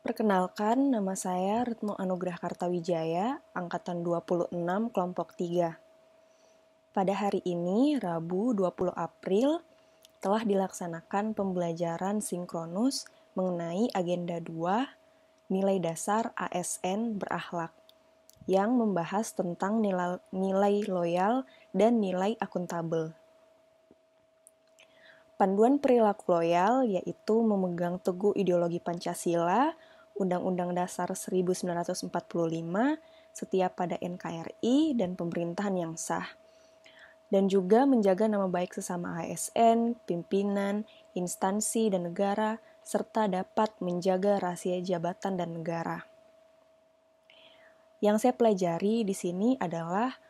Perkenalkan, nama saya Retno Anugrah Kartawijaya, Angkatan 26, Kelompok 3. Pada hari ini, Rabu 20 April, telah dilaksanakan pembelajaran sinkronus mengenai Agenda 2, Nilai Dasar ASN Berakhlak, yang membahas tentang nilai, nilai loyal dan nilai akuntabel. Panduan perilaku loyal yaitu memegang teguh ideologi Pancasila, Undang-Undang Dasar 1945, setiap pada NKRI dan pemerintahan yang sah. Dan juga menjaga nama baik sesama ASN, pimpinan, instansi, dan negara, serta dapat menjaga rahasia jabatan dan negara. Yang saya pelajari di sini adalah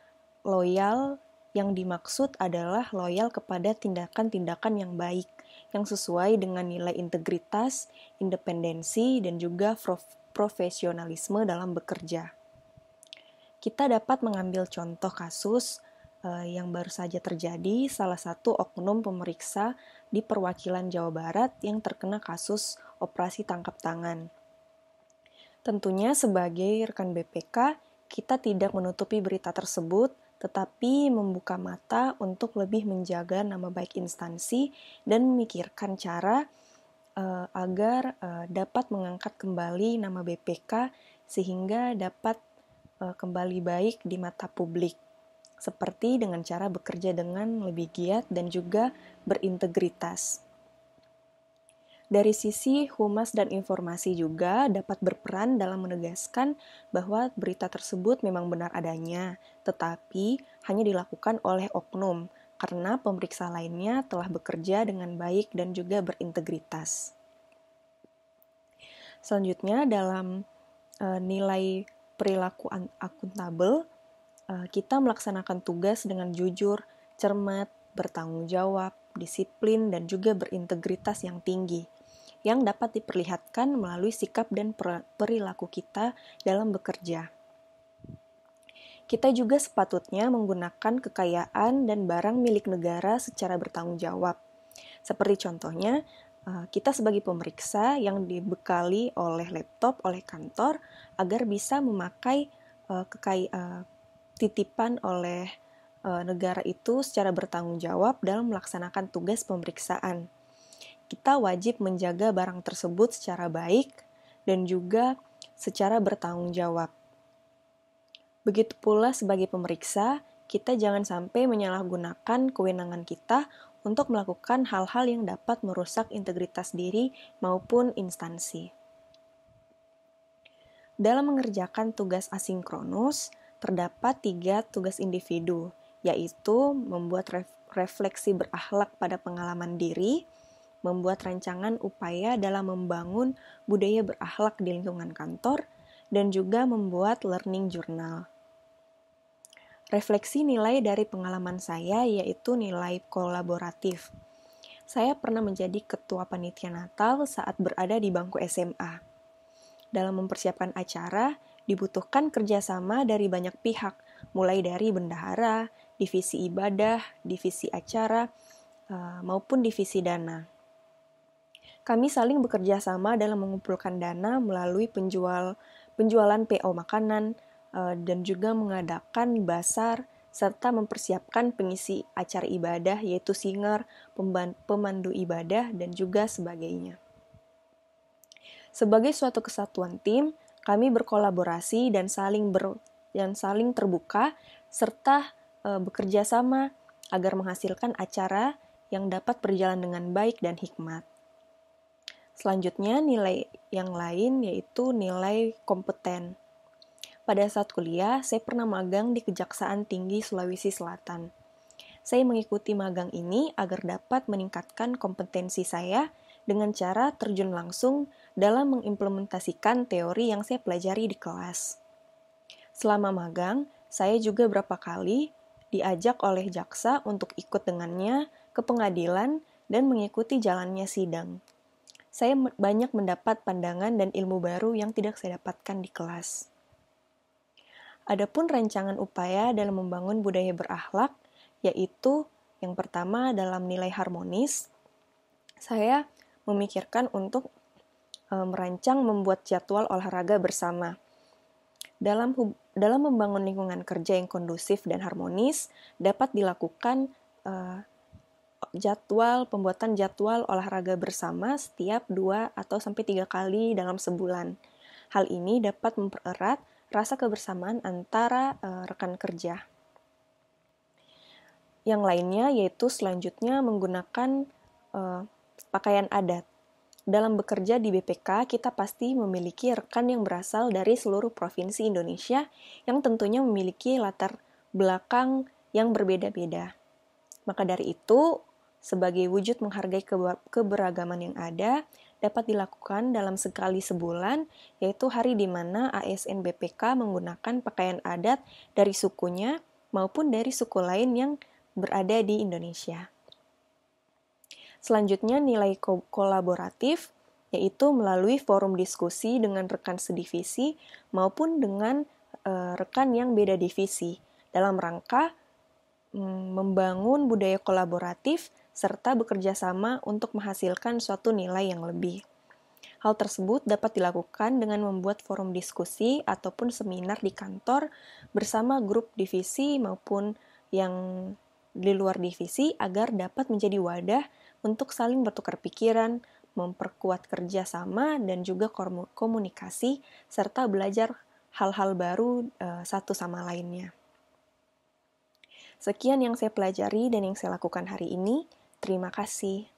loyal yang dimaksud adalah loyal kepada tindakan-tindakan yang baik – yang sesuai dengan nilai integritas, independensi, dan juga prof profesionalisme dalam bekerja. Kita dapat mengambil contoh kasus uh, yang baru saja terjadi salah satu oknum pemeriksa di perwakilan Jawa Barat yang terkena kasus operasi tangkap tangan. Tentunya sebagai rekan BPK, kita tidak menutupi berita tersebut tetapi membuka mata untuk lebih menjaga nama baik instansi dan memikirkan cara uh, agar uh, dapat mengangkat kembali nama BPK sehingga dapat uh, kembali baik di mata publik seperti dengan cara bekerja dengan lebih giat dan juga berintegritas. Dari sisi humas dan informasi juga dapat berperan dalam menegaskan bahwa berita tersebut memang benar adanya, tetapi hanya dilakukan oleh oknum karena pemeriksa lainnya telah bekerja dengan baik dan juga berintegritas. Selanjutnya dalam e, nilai perilaku akuntabel, e, kita melaksanakan tugas dengan jujur, cermat, bertanggung jawab, disiplin, dan juga berintegritas yang tinggi yang dapat diperlihatkan melalui sikap dan perilaku kita dalam bekerja. Kita juga sepatutnya menggunakan kekayaan dan barang milik negara secara bertanggung jawab. Seperti contohnya, eh, kita sebagai pemeriksa yang dibekali oleh laptop, oleh kantor, agar bisa memakai eh, kekayaan eh, titipan oleh negara itu secara bertanggung jawab dalam melaksanakan tugas pemeriksaan kita wajib menjaga barang tersebut secara baik dan juga secara bertanggung jawab. Begitu pula sebagai pemeriksa, kita jangan sampai menyalahgunakan kewenangan kita untuk melakukan hal-hal yang dapat merusak integritas diri maupun instansi. Dalam mengerjakan tugas asinkronus, terdapat tiga tugas individu, yaitu membuat refleksi berakhlak pada pengalaman diri, membuat rancangan upaya dalam membangun budaya berakhlak di lingkungan kantor, dan juga membuat learning journal. Refleksi nilai dari pengalaman saya yaitu nilai kolaboratif. Saya pernah menjadi ketua panitia Natal saat berada di bangku SMA. Dalam mempersiapkan acara, dibutuhkan kerjasama dari banyak pihak, mulai dari bendahara, divisi ibadah, divisi acara, eh, maupun divisi dana kami saling bekerja sama dalam mengumpulkan dana melalui penjual penjualan PO makanan eh, dan juga mengadakan basar serta mempersiapkan pengisi acara ibadah yaitu singer, pemandu ibadah dan juga sebagainya. Sebagai suatu kesatuan tim, kami berkolaborasi dan saling ber, dan saling terbuka serta eh, bekerja sama agar menghasilkan acara yang dapat berjalan dengan baik dan hikmat. Selanjutnya, nilai yang lain yaitu nilai kompeten. Pada saat kuliah, saya pernah magang di Kejaksaan Tinggi Sulawesi Selatan. Saya mengikuti magang ini agar dapat meningkatkan kompetensi saya dengan cara terjun langsung dalam mengimplementasikan teori yang saya pelajari di kelas. Selama magang, saya juga berapa kali diajak oleh jaksa untuk ikut dengannya ke pengadilan dan mengikuti jalannya sidang saya banyak mendapat pandangan dan ilmu baru yang tidak saya dapatkan di kelas. Adapun rancangan upaya dalam membangun budaya berakhlak, yaitu yang pertama dalam nilai harmonis, saya memikirkan untuk e, merancang membuat jadwal olahraga bersama. Dalam dalam membangun lingkungan kerja yang kondusif dan harmonis dapat dilakukan e, jadwal pembuatan jadwal olahraga bersama setiap dua atau sampai tiga kali dalam sebulan. Hal ini dapat mempererat rasa kebersamaan antara e, rekan kerja. Yang lainnya yaitu selanjutnya menggunakan e, pakaian adat. Dalam bekerja di BPK, kita pasti memiliki rekan yang berasal dari seluruh provinsi Indonesia yang tentunya memiliki latar belakang yang berbeda-beda. Maka dari itu, sebagai wujud menghargai keberagaman yang ada dapat dilakukan dalam sekali sebulan, yaitu hari di mana ASN BPK menggunakan pakaian adat dari sukunya maupun dari suku lain yang berada di Indonesia. Selanjutnya nilai ko kolaboratif yaitu melalui forum diskusi dengan rekan sedivisi maupun dengan e, rekan yang beda divisi dalam rangka mm, membangun budaya kolaboratif serta bekerja sama untuk menghasilkan suatu nilai yang lebih. Hal tersebut dapat dilakukan dengan membuat forum diskusi ataupun seminar di kantor bersama grup divisi maupun yang di luar divisi agar dapat menjadi wadah untuk saling bertukar pikiran, memperkuat kerjasama, dan juga komunikasi, serta belajar hal-hal baru e, satu sama lainnya. Sekian yang saya pelajari dan yang saya lakukan hari ini. Terima kasih.